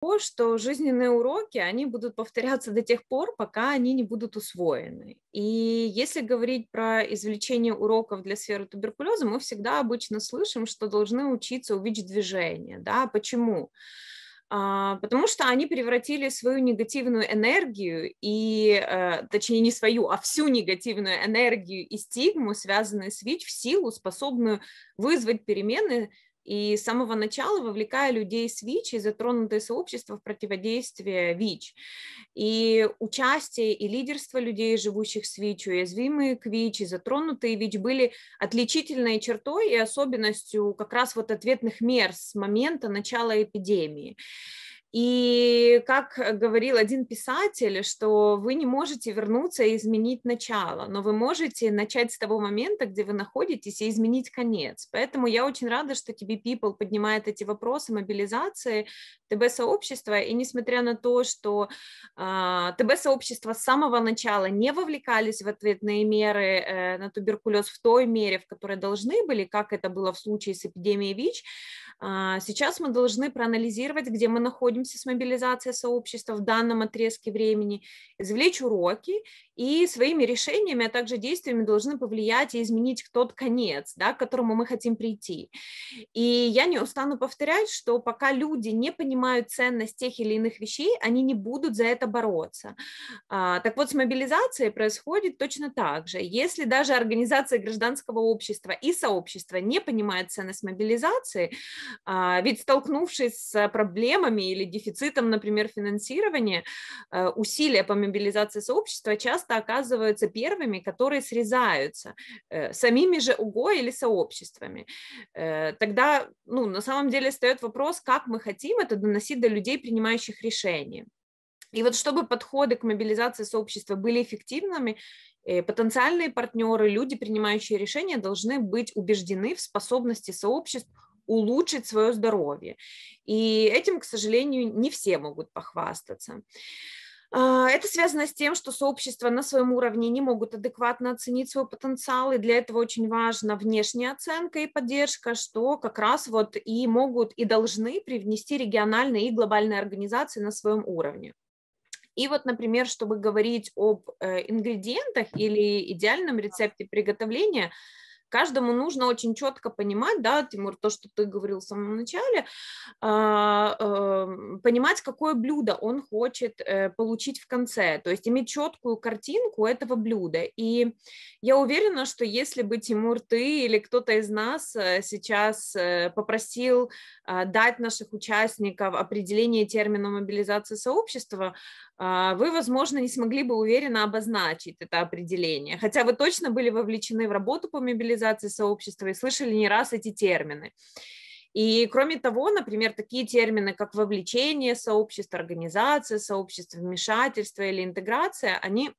то, что жизненные уроки, они будут повторяться до тех пор, пока они не будут усвоены. И если говорить про извлечение уроков для сферы туберкулеза, мы всегда обычно слышим, что должны учиться увидеть движение. Да? Почему? А, потому что они превратили свою негативную энергию и, э, точнее, не свою, а всю негативную энергию и стигму, связанную с ВИЧ, в силу, способную вызвать перемены и с самого начала вовлекая людей с ВИЧ и затронутые сообщества в противодействие ВИЧ. И участие и лидерство людей, живущих с ВИЧ, уязвимые к ВИЧ и затронутые ВИЧ были отличительной чертой и особенностью как раз вот ответных мер с момента начала эпидемии. И как говорил один писатель, что вы не можете вернуться и изменить начало, но вы можете начать с того момента, где вы находитесь, и изменить конец. Поэтому я очень рада, что тебе People поднимает эти вопросы мобилизации ТБ-сообщества. И несмотря на то, что э, а, ТБ-сообщество с самого начала не вовлекались в ответные меры э, на туберкулез в той мере, в которой должны были, как это было в случае с эпидемией ВИЧ, а, сейчас мы должны проанализировать, где мы находимся с мобилизацией сообщества в данном отрезке времени, извлечь уроки и своими решениями, а также действиями должны повлиять и изменить тот конец, да, к которому мы хотим прийти. И я не устану повторять, что пока люди не понимают ценность тех или иных вещей, они не будут за это бороться. А, так вот, с мобилизацией происходит точно так же. Если даже организация гражданского общества и сообщества не понимает ценность мобилизации, а, ведь столкнувшись с проблемами или дефицитом, например, финансирования, э, усилия по мобилизации сообщества часто оказываются первыми, которые срезаются э, самими же УГО или сообществами. Э, тогда ну, на самом деле встает вопрос, как мы хотим это доносить до людей, принимающих решения. И вот чтобы подходы к мобилизации сообщества были эффективными, потенциальные партнеры, люди, принимающие решения, должны быть убеждены в способности сообществ улучшить свое здоровье. И этим, к сожалению, не все могут похвастаться. А, это связано с тем, что сообщества на своем уровне не могут адекватно оценить свой потенциал, и для этого очень важна внешняя оценка и поддержка, что как раз вот и могут и должны привнести региональные и глобальные организации на своем уровне. И вот, например, чтобы говорить об э, ингредиентах или идеальном рецепте приготовления, каждому нужно очень четко понимать, да, Тимур, то, что ты говорил в самом начале, а, эм, понимать, какое блюдо он хочет э, получить в конце, то есть иметь четкую картинку этого блюда. И я уверена, что если бы, Тимур, ты или кто-то из нас э, сейчас э, попросил а, дать наших участников определение термина мобилизации сообщества, а, вы, возможно, не смогли бы уверенно обозначить это определение, хотя вы точно были вовлечены в работу по мобилизации сообщества и слышали не раз эти термины. И кроме того, например, такие термины, как вовлечение сообщества, организация сообщества, вмешательство или интеграция, они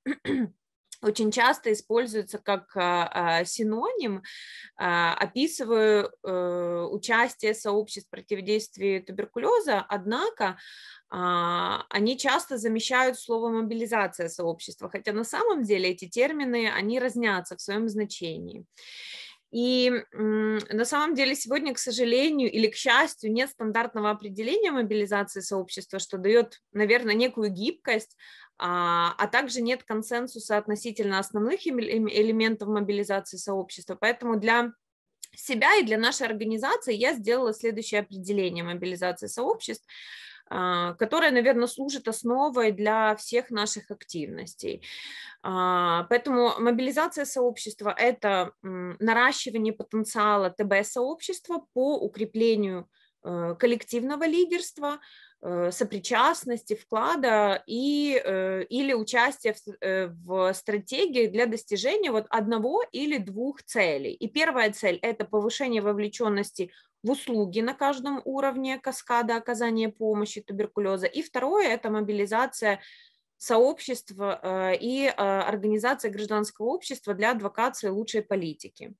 очень часто используется как а, а, синоним, а, описывая э, участие сообществ в противодействии туберкулеза, однако а, они часто замещают слово мобилизация сообщества, хотя на самом деле эти термины, они разнятся в своем значении. И на самом деле сегодня, к сожалению или к счастью, нет стандартного определения мобилизации сообщества, что дает, наверное, некую гибкость а, а также нет консенсуса относительно основных эм, элементов мобилизации сообщества. Поэтому для себя и для нашей организации я сделала следующее определение мобилизации сообществ, а, которое, наверное, служит основой для всех наших активностей. А, поэтому мобилизация сообщества – это наращивание потенциала ТБ-сообщества по укреплению э, коллективного лидерства, Э, сопричастности, вклада и, э, или участия в, э, в стратегии для достижения вот одного или двух целей. И первая цель – это повышение вовлеченности в услуги на каждом уровне каскада оказания помощи туберкулеза. И второе – это мобилизация сообщества и организация гражданского общества для адвокации лучшей политики.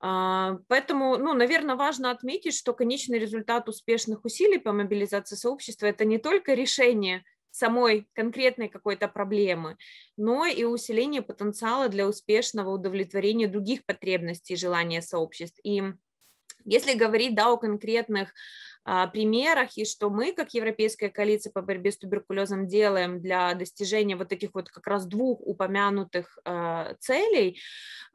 А, поэтому, ну, наверное, важно отметить, что конечный результат успешных усилий по мобилизации сообщества – это не только решение самой конкретной какой-то проблемы, но и усиление потенциала для успешного удовлетворения других потребностей и желания сообществ. И если говорить да, о конкретных а, примерах, и что мы, как Европейская коалиция по борьбе с туберкулезом, делаем для достижения вот таких вот как раз двух упомянутых а, целей,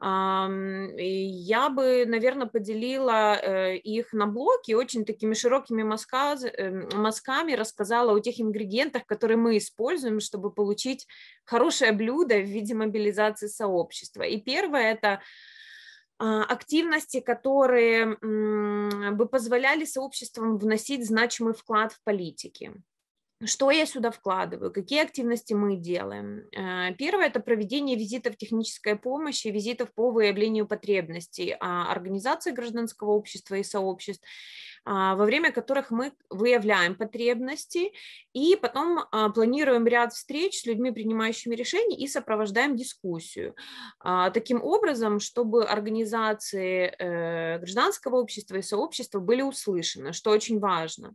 я бы, наверное, поделила э, их на блоки, очень такими широкими эм, мазками рассказала о тех ингредиентах, которые мы используем, чтобы получить хорошее блюдо в виде мобилизации сообщества. И первое – это а, активности, которые бы позволяли сообществам вносить значимый вклад в политики. Что я сюда вкладываю? Какие активности мы делаем? А, первое – это проведение визитов технической помощи, визитов по выявлению потребностей а, организации гражданского общества и сообществ. А, во время которых мы выявляем потребности и потом а, планируем ряд встреч с людьми, принимающими решения, и сопровождаем дискуссию. А, таким образом, чтобы организации э, гражданского общества и сообщества были услышаны, что очень важно.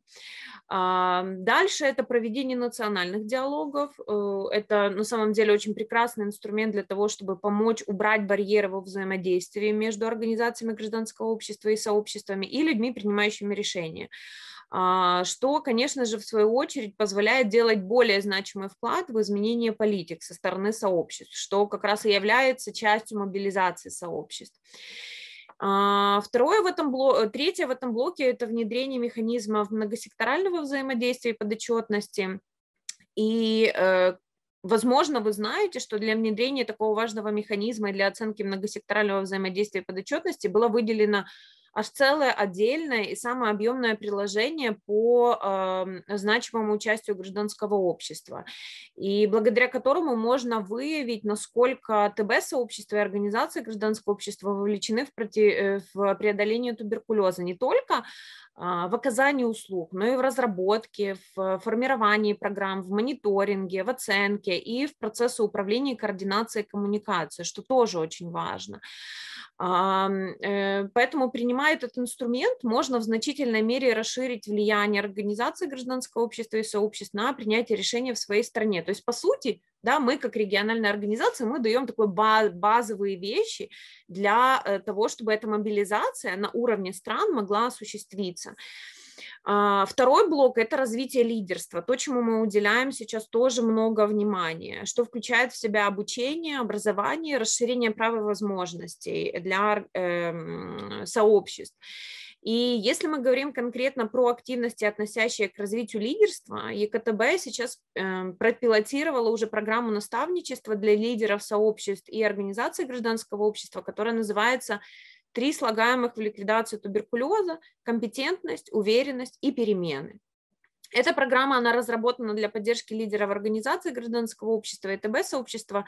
Дальше это проведение национальных диалогов. Э, это на самом деле очень прекрасный инструмент для того, чтобы помочь убрать барьеры во взаимодействии между организациями гражданского общества и сообществами и людьми, принимающими решения решения, а, что, конечно же, в свою очередь позволяет делать более значимый вклад в изменение политик со стороны сообществ, что как раз и является частью мобилизации сообществ. А, второе в этом блоке, третье в этом блоке – это внедрение механизмов многосекторального взаимодействия и подотчетности. И э, Возможно, вы знаете, что для внедрения такого важного механизма и для оценки многосекторального взаимодействия и подотчетности было выделено аж целое отдельное и самое объемное приложение по э, значимому участию гражданского общества, и благодаря которому можно выявить, насколько ТБ-сообщество и организации гражданского общества вовлечены в, проти... Э, в преодоление туберкулеза не только э, в оказании услуг, но и в разработке, в формировании программ, в мониторинге, в оценке и в процессе управления, координации коммуникации, что тоже очень важно. Э, э, поэтому принимать на этот инструмент можно в значительной мере расширить влияние организации гражданского общества и сообществ на принятие решения в своей стране. То есть, по сути, да, мы как региональная организация, мы даем такой базовые вещи для э, того, чтобы эта мобилизация на уровне стран могла осуществиться. А, второй блок – это развитие лидерства, то, чему мы уделяем сейчас тоже много внимания, что включает в себя обучение, образование, расширение прав и возможностей для эм, сообществ. И если мы говорим конкретно про активности, относящие к развитию лидерства, ЕКТБ сейчас э, пропилотировала уже программу наставничества для лидеров сообществ и организаций гражданского общества, которая называется Три слагаемых в ликвидацию туберкулеза – компетентность, уверенность и перемены. Эта программа, она разработана для поддержки лидеров организации гражданского общества и ТБ-сообщества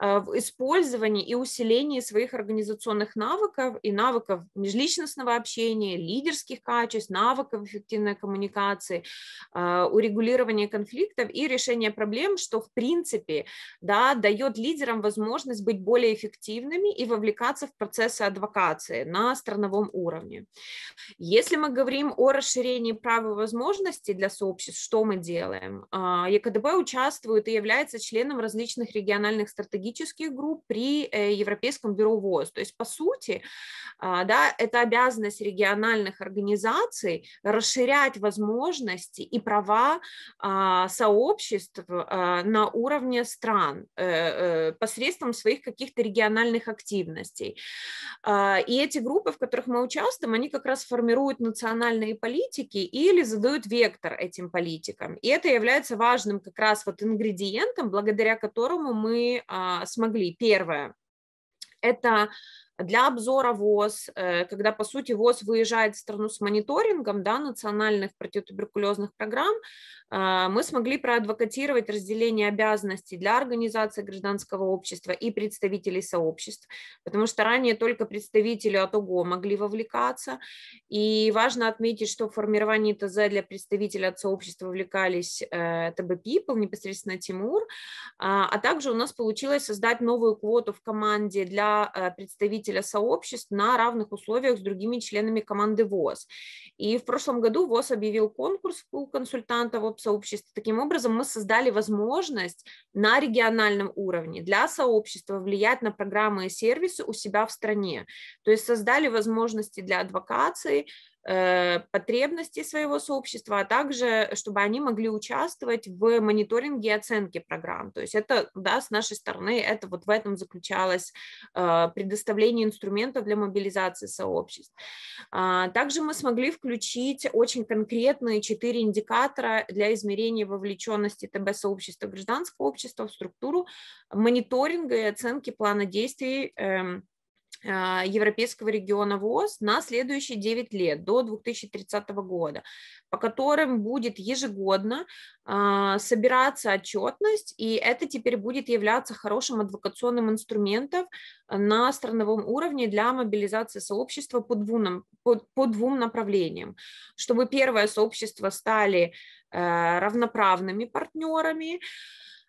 э, в использовании и усилении своих организационных навыков и навыков межличностного общения, лидерских качеств, навыков эффективной коммуникации, э, урегулирования конфликтов и решения проблем, что в принципе да, дает лидерам возможность быть более эффективными и вовлекаться в процессы адвокации на страновом уровне. Если мы говорим о расширении прав и возможностей для сообщества, сообществ, что мы делаем. А, ЕКДБ участвует и является членом различных региональных стратегических групп при э, Европейском бюро ВОЗ. То есть, по сути, а, да, это обязанность региональных организаций расширять возможности и права а, сообществ на уровне стран э, э, посредством своих каких-то региональных активностей. И эти группы, в которых мы участвуем, они как раз формируют национальные политики или задают вектор этим политикам. И это является важным как раз вот ингредиентом, благодаря которому мы а, смогли, первое, это для обзора ВОЗ, э, когда, по сути, ВОЗ выезжает в страну с мониторингом да, национальных противотуберкулезных программ, э, мы смогли проадвокатировать разделение обязанностей для организации гражданского общества и представителей сообществ, потому что ранее только представители от ОГО могли вовлекаться. И важно отметить, что в формировании ТЗ для представителей от сообщества вовлекались э, ТБ People, непосредственно Тимур, а, а также у нас получилось создать новую квоту в команде для представителей представителя сообществ на равных условиях с другими членами команды ВОЗ. И в прошлом году ВОЗ объявил конкурс у консультантов об сообществе. Таким образом, мы создали возможность на региональном уровне для сообщества влиять на программы и сервисы у себя в стране. То есть создали возможности для адвокации, Э, потребности своего сообщества, а также чтобы они могли участвовать в мониторинге и оценке программ. То есть это, да, с нашей стороны, это вот в этом заключалось э, предоставление инструментов для мобилизации сообществ. А, также мы смогли включить очень конкретные четыре индикатора для измерения вовлеченности ТБ-сообщества, гражданского общества в структуру мониторинга и оценки плана действий эм, а, европейского региона ВОЗ на следующие 9 лет, до 2030 года, по которым будет ежегодно а, собираться отчетность, и это теперь будет являться хорошим адвокационным инструментом на страновом уровне для мобилизации сообщества по двум, по, по двум направлениям, чтобы первое сообщество стали а, равноправными партнерами,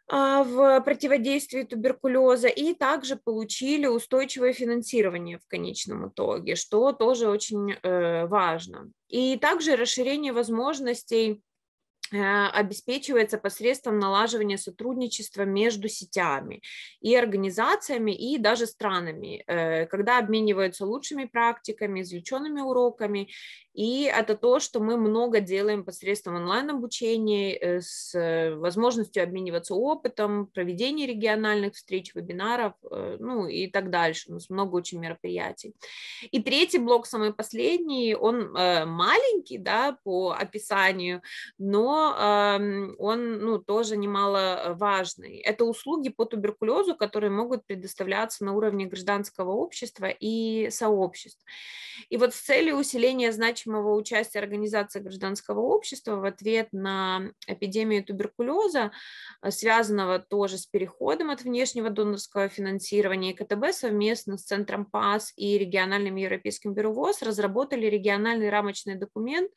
а, в противодействии туберкулеза и также получили устойчивое финансирование в конечном итоге, что тоже очень э, важно. И также расширение возможностей а, обеспечивается посредством налаживания сотрудничества между сетями и организациями, и даже странами, э, когда обмениваются лучшими практиками, извлеченными уроками. И это то, что мы много делаем посредством онлайн-обучения э, с э, возможностью обмениваться опытом, проведения региональных встреч, вебинаров, ну и так дальше. У нас много очень мероприятий. И третий блок, самый последний, он маленький, да, по описанию, но он ну, тоже немаловажный. Э, Это услуги по туберкулезу, которые могут предоставляться на уровне гражданского общества и сообществ. И вот с целью усиления значимого участия организации гражданского общества в ответ на эпидемию туберкулеза, э, связанного тоже с переходом от внешнего донорского финансирования, КТБ совместно с Центром ПАС и региональным Европейским бюро ВОЗ разработали региональный рамочный документ,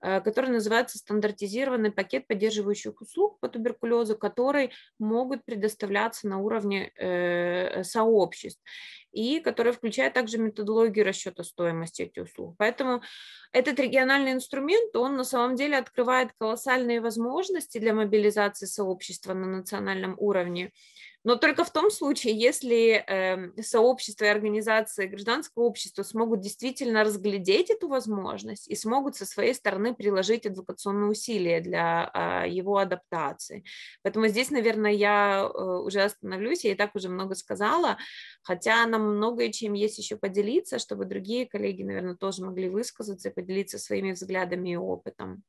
э, который называется «Стандартизированный интегрированный пакет поддерживающих услуг по туберкулезу, которые могут предоставляться на уровне э, сообществ и которая включает также методологию расчета стоимости этих услуг. Поэтому этот региональный инструмент, он на самом деле открывает колоссальные возможности для мобилизации сообщества на национальном уровне но только в том случае, если э, сообщества и организации гражданского общества смогут действительно разглядеть эту возможность и смогут со своей стороны приложить адвокационные усилия для э, его адаптации. Поэтому здесь, наверное, я э, уже остановлюсь, я и так уже много сказала, хотя нам многое чем есть еще поделиться, чтобы другие коллеги, наверное, тоже могли высказаться и поделиться своими взглядами и опытом.